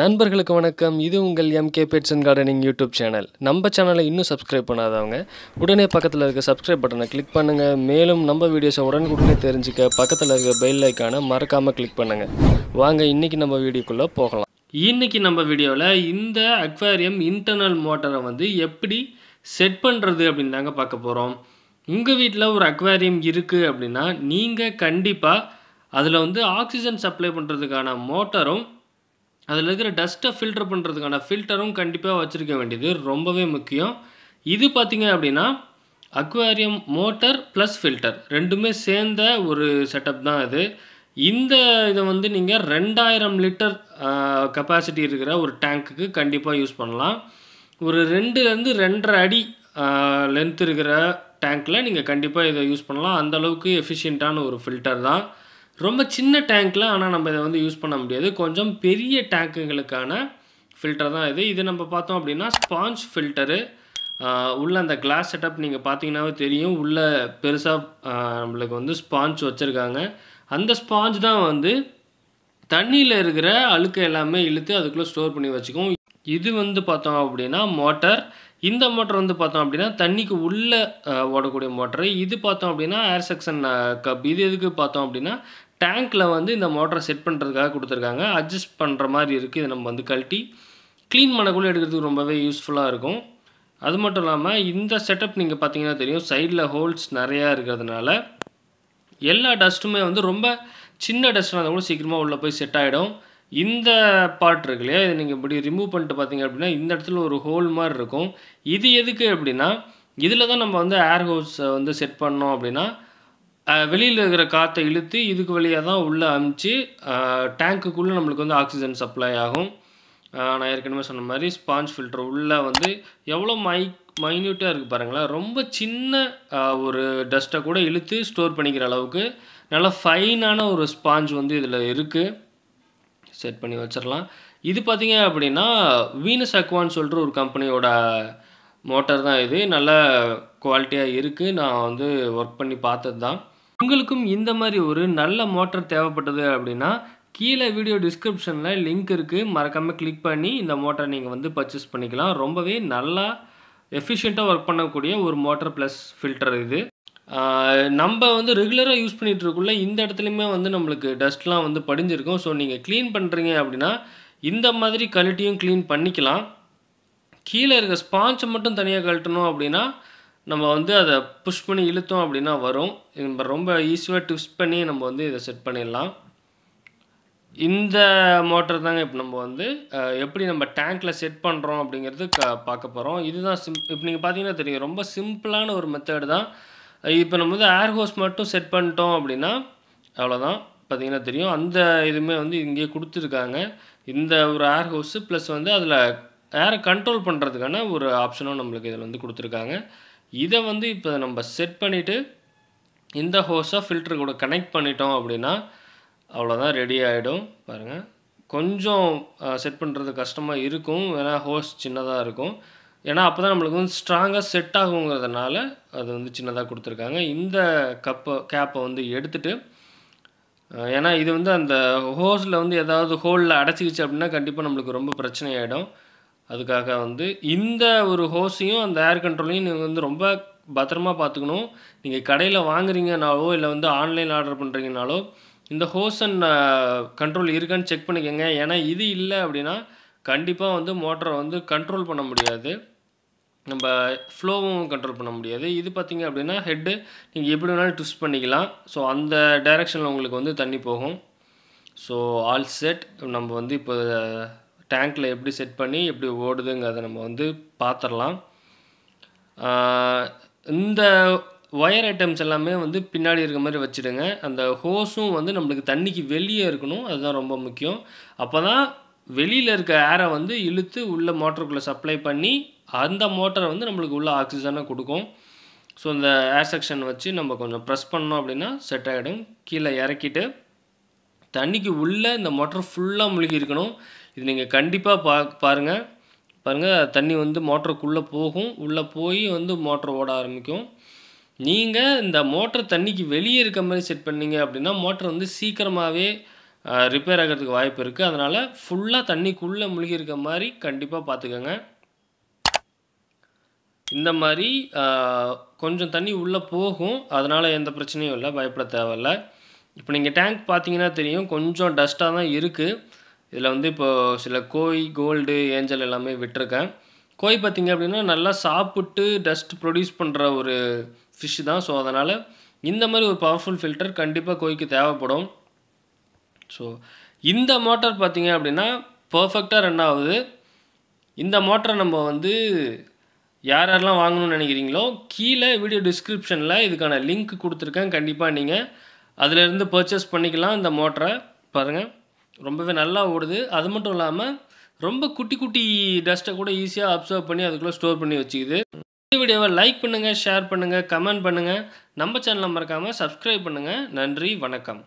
நண்பர்களுக்கு வணக்கம் இது உங்கள் M K pets and gardening YouTube channel நம்ம சேனலை இன்னும் சப்ஸ்கிரைப் பண்ணாதவங்க உடனே பக்கத்தில் இருக்க சப்ஸ்கிரைப் பட்டனை கிளிக் பண்ணுங்கள் மேலும் நம்ம வீடியோஸை உடனுக்குடனே தெரிஞ்சுக்க பக்கத்தில் இருக்க பெல் ஐக்கானை மறக்காமல் கிளிக் பண்ணுங்கள் வாங்க இன்றைக்கி நம்ம வீடியோக்குள்ளே போகலாம் இன்றைக்கி நம்ம வீடியோவில் இந்த அக்வாரியம் இன்டர்னல் மோட்டரை வந்து எப்படி செட் பண்ணுறது அப்படின்னு தாங்க பார்க்க போகிறோம் உங்கள் வீட்டில் ஒரு அக்வாரியம் இருக்குது அப்படின்னா நீங்கள் கண்டிப்பாக அதில் வந்து ஆக்சிஜன் சப்ளை பண்ணுறதுக்கான மோட்டரும் அதில் இருக்கிற டஸ்ட்டை ஃபில்டர் பண்ணுறதுக்கான ஃபில்டரும் கண்டிப்பாக வச்சுருக்க வேண்டியது ரொம்பவே முக்கியம் இது பார்த்திங்க அப்படின்னா அக்வாரியம் மோட்டர் ப்ளஸ் ஃபில்டர் ரெண்டுமே சேர்ந்த ஒரு செட்டப் தான் இது இந்த இதை வந்து நீங்கள் ரெண்டாயிரம் லிட்டர் கெப்பாசிட்டி இருக்கிற ஒரு டேங்க்குக்கு கண்டிப்பாக யூஸ் பண்ணலாம் ஒரு ரெண்டுலேருந்து ரெண்டரை அடி லென்த் இருக்கிற டேங்க்கில் நீங்கள் கண்டிப்பாக இதை யூஸ் பண்ணலாம் அந்தளவுக்கு எஃபிஷியண்ட்டான ஒரு ஃபில்டர் தான் ரொம்ப சின்ன டேங்க்கில் ஆனால் நம்ம இதை வந்து யூஸ் பண்ண முடியாது கொஞ்சம் பெரிய டேங்குங்களுக்கான ஃபில்டர் தான் இது இது நம்ம பார்த்தோம் அப்படின்னா ஸ்பாஞ்ச் ஃபில்டரு உள்ளே அந்த கிளாஸ் செட்டப் நீங்கள் பார்த்தீங்கன்னாவே தெரியும் உள்ளே பெருசாக நம்மளுக்கு வந்து ஸ்பாஞ்ச் வச்சுருக்காங்க அந்த ஸ்பாஞ்ச் தான் வந்து தண்ணியில் இருக்கிற அழுக்கு எல்லாமே இழுத்து அதுக்குள்ளே ஸ்டோர் பண்ணி வச்சுக்கும் இது வந்து பார்த்தோம் அப்படின்னா மோட்டர் இந்த மோட்டர் வந்து பார்த்தோம் அப்படின்னா தண்ணிக்கு உள்ளே ஓடக்கூடிய மோட்டரு இது பார்த்தோம் அப்படின்னா ஏர் செக்ஷன் கப் இது எதுக்கு பார்த்தோம் அப்படின்னா டேங்க்கில் வந்து இந்த மோட்டரை செட் பண்ணுறதுக்காக கொடுத்துருக்காங்க அட்ஜஸ்ட் பண்ணுற மாதிரி இருக்குது இதை நம்ம வந்து கழட்டி க்ளீன் பண்ணக்குள்ளே எடுக்கிறதுக்கு ரொம்பவே யூஸ்ஃபுல்லாக இருக்கும் அது மட்டும் இல்லாமல் இந்த செட்டப் நீங்கள் பார்த்தீங்கன்னா தெரியும் சைடில் ஹோல்ஸ் நிறையா இருக்கிறதுனால எல்லா டஸ்ட்டுமே வந்து ரொம்ப சின்ன இருந்தால் கூட சீக்கிரமாக உள்ளே போய் செட் ஆகிடும் இந்த பார்ட் இருக்கு இல்லையா இதை நீங்கள் இப்படி ரிமூவ் பண்ணிட்டு பார்த்தீங்க அப்படின்னா இந்த இடத்துல ஒரு ஹோல் மாதிரி இருக்கும் இது எதுக்கு அப்படின்னா இதில் தான் நம்ம வந்து ஏர் ஹோஸை வந்து செட் பண்ணோம் அப்படின்னா வெளியில் இருக்கிற காற்றை இழுத்து இதுக்கு வழியாக தான் உள்ளே அமுச்சு டேங்க்குக்குள்ளே நம்மளுக்கு வந்து ஆக்சிஜன் சப்ளை ஆகும் நான் ஏற்கனவே சொன்ன மாதிரி ஸ்பாஞ்ச் ஃபில்டர் உள்ளே வந்து எவ்வளோ மை மைன்யூட்டாக இருக்குது பாருங்களேன் ரொம்ப சின்ன ஒரு டஸ்ட்டை கூட இழுத்து ஸ்டோர் பண்ணிக்கிற அளவுக்கு நல்லா ஃபைனான ஒரு ஸ்பாஞ்ச் வந்து இதில் இருக்குது செட் பண்ணி வச்சிடலாம் இது பார்த்திங்க அப்படின்னா வீனஸ் அக்வான்னு சொல்கிற ஒரு கம்பெனியோட மோட்டர் தான் இது நல்ல குவாலிட்டியாக இருக்குது நான் வந்து ஒர்க் பண்ணி பார்த்தது தான் உங்களுக்கும் இந்த மாதிரி ஒரு நல்ல மோட்டர் தேவைப்பட்டது அப்படின்னா கீழே வீடியோ டிஸ்கிரிப்ஷனில் லிங்க் இருக்குது மறக்காமல் கிளிக் பண்ணி இந்த மோட்டரை நீங்கள் வந்து பர்ச்சேஸ் பண்ணிக்கலாம் ரொம்பவே நல்லா எஃபிஷியண்ட்டாக ஒர்க் பண்ணக்கூடிய ஒரு மோட்டர் ப்ளஸ் ஃபில்டர் இது நம்ம வந்து ரெகுலராக யூஸ் பண்ணிகிட்டு இருக்குள்ள இந்த இடத்துலையுமே வந்து நம்மளுக்கு டஸ்ட்லாம் வந்து படிஞ்சிருக்கும் ஸோ நீங்கள் க்ளீன் பண்ணுறீங்க அப்படின்னா இந்த மாதிரி கழட்டியும் க்ளீன் பண்ணிக்கலாம் கீழே இருக்க ஸ்பாஞ்சை மட்டும் தனியாக கழட்டணும் அப்படின்னா நம்ம வந்து அதை புஷ் பண்ணி இழுத்தோம் அப்படின்னா வரும் நம்ம ரொம்ப ஈஸியாக ட்விஸ்ட் பண்ணி நம்ம வந்து இதை செட் பண்ணிடலாம் இந்த மோட்டர் தாங்க இப்போ நம்ம வந்து எப்படி நம்ம டேங்க்கில் செட் பண்ணுறோம் அப்படிங்கிறது க பார்க்க போகிறோம் இதுதான் சிம் இப்போ நீங்கள் பார்த்தீங்கன்னா தெரியும் ரொம்ப சிம்பிளான ஒரு மெத்தடு தான் இப்போ நம்ம வந்து ஏர் ஹோஸ் மட்டும் செட் பண்ணிட்டோம் அப்படின்னா அவ்வளோதான் பார்த்திங்கன்னா தெரியும் அந்த இதுவுமே வந்து இங்கேயே கொடுத்துருக்காங்க இந்த ஒரு ஏர் ஹோஸு ப்ளஸ் வந்து அதில் ஏரை கண்ட்ரோல் பண்ணுறதுக்கான ஒரு ஆப்ஷனும் நம்மளுக்கு இதில் வந்து கொடுத்துருக்காங்க இதை வந்து இப்போ நம்ம செட் பண்ணிவிட்டு இந்த ஹோஸை ஃபில்டர் கூட கனெக்ட் பண்ணிட்டோம் அப்படின்னா அவ்வளோதான் ரெடி ஆகிடும் பாருங்கள் கொஞ்சம் செட் பண்ணுறது கஷ்டமாக இருக்கும் ஏன்னா ஹோஸ் சின்னதாக இருக்கும் ஏன்னா அப்போ தான் நம்மளுக்கு வந்து ஸ்ட்ராங்காக செட் ஆகுங்கிறதுனால அது வந்து சின்னதாக கொடுத்துருக்காங்க இந்த கப்பை கேப்பை வந்து எடுத்துகிட்டு ஏன்னா இது வந்து அந்த ஹோஸில் வந்து ஏதாவது ஹோலில் அடைச்சிக்கிச்சு அப்படின்னா கண்டிப்பாக நம்மளுக்கு ரொம்ப பிரச்சனை ஆகிடும் அதுக்காக வந்து இந்த ஒரு ஹோஸையும் அந்த ஏர் கண்ட்ரோலையும் நீங்கள் வந்து ரொம்ப பத்திரமா பார்த்துக்கணும் நீங்கள் கடையில் வாங்குறீங்கனாலோ இல்லை வந்து ஆன்லைனில் ஆர்டர் பண்ணுறீங்கனாலோ இந்த ஹோஸ் அண்ட் கண்ட்ரோல் இருக்கான்னு செக் பண்ணிக்கோங்க ஏன்னா இது இல்லை அப்படின்னா கண்டிப்பாக வந்து மோட்டரை வந்து கண்ட்ரோல் பண்ண முடியாது நம்ம ஃப்ளோவும் கண்ட்ரோல் பண்ண முடியாது இது பார்த்திங்க அப்படின்னா ஹெட்டு நீங்கள் எப்படி வேணாலும் ட்விஸ்ட் பண்ணிக்கலாம் ஸோ அந்த டைரெக்ஷனில் உங்களுக்கு வந்து தண்ணி போகும் ஸோ ஆல் செட் நம்ம வந்து இப்போ டேங்கில் எப்படி செட் பண்ணி எப்படி ஓடுதுங்கிறத நம்ம வந்து பார்த்துடலாம் இந்த ஒயர் ஐட்டம்ஸ் எல்லாமே வந்து பின்னாடி இருக்க மாதிரி வச்சுடுங்க அந்த ஹோஸும் வந்து நம்மளுக்கு தண்ணிக்கு வெளியே இருக்கணும் அதுதான் ரொம்ப முக்கியம் அப்போ தான் வெளியில் இருக்க ஏரை வந்து இழுத்து உள்ளே மோட்டருக்குள்ளே சப்ளை பண்ணி அந்த மோட்டரை வந்து நம்மளுக்கு உள்ளே ஆக்சிஜனை கொடுக்கும் ஸோ இந்த ஏர் செக்ஷன் வச்சு நம்ம கொஞ்சம் ப்ரெஸ் பண்ணோம் அப்படின்னா செட் ஆகிடும் கீழே இறக்கிட்டு தண்ணிக்கு உள்ளே இந்த மோட்டர் ஃபுல்லாக முழுகி இருக்கணும் இது நீங்கள் கண்டிப்பாக பா பாருங்கள் பாருங்கள் தண்ணி வந்து மோட்டருக்குள்ளே போகும் உள்ளே போய் வந்து மோட்டர் ஓட ஆரம்பிக்கும் நீங்கள் இந்த மோட்டர் தண்ணிக்கு வெளியே இருக்க மாதிரி செட் பண்ணீங்க அப்படின்னா மோட்டர் வந்து சீக்கிரமாகவே ரிப்பேர் ஆகிறதுக்கு வாய்ப்பு இருக்குது அதனால் ஃபுல்லாக தண்ணிக்குள்ளே முழுகியிருக்க மாதிரி கண்டிப்பாக பார்த்துக்கோங்க இந்த மாதிரி கொஞ்சம் தண்ணி உள்ளே போகும் அதனால் எந்த பிரச்சனையும் இல்லை பயப்பட தேவையில்ல இப்போ நீங்கள் டேங்க் பார்த்தீங்கன்னா தெரியும் கொஞ்சம் டஸ்ட்டாக தான் இருக்குது இதில் வந்து இப்போது சில கோய் கோல்டு ஏஞ்சல் எல்லாமே விட்டுருக்கேன் கோய் பார்த்திங்க அப்படின்னா நல்லா சாப்பிட்டு டஸ்ட் ப்ரொடியூஸ் பண்ணுற ஒரு ஃபிஷ் தான் ஸோ அதனால் இந்த மாதிரி ஒரு பவர்ஃபுல் ஃபில்டர் கண்டிப்பாக கோய்க்கு தேவைப்படும் ஸோ இந்த மோட்டார் பார்த்திங்க அப்படின்னா பர்ஃபெக்டாக ரன் ஆகுது இந்த மோட்டரை நம்ம வந்து யார் யாரெல்லாம் வாங்கணும்னு நினைக்கிறீங்களோ கீழே வீடியோ டிஸ்கிரிப்ஷனில் இதுக்கான லிங்க் கொடுத்துருக்கேன் கண்டிப்பாக நீங்கள் அதிலேருந்து பர்ச்சேஸ் பண்ணிக்கலாம் இந்த மோட்டரை பாருங்கள் ரொம்பவே நல்லா ஓடுது அது மட்டும் இல்லாமல் ரொம்ப குட்டி குட்டி டஸ்ட்டை கூட ஈஸியாக அப்சர்வ் பண்ணி அதுக்குள்ளே ஸ்டோர் பண்ணி வச்சுக்குது இந்த வீடியோவை லைக் பண்ணுங்கள் ஷேர் பண்ணுங்கள் கமெண்ட் பண்ணுங்கள் நம்ம சேனலை மறக்காமல் சப்ஸ்கிரைப் பண்ணுங்கள் நன்றி வணக்கம்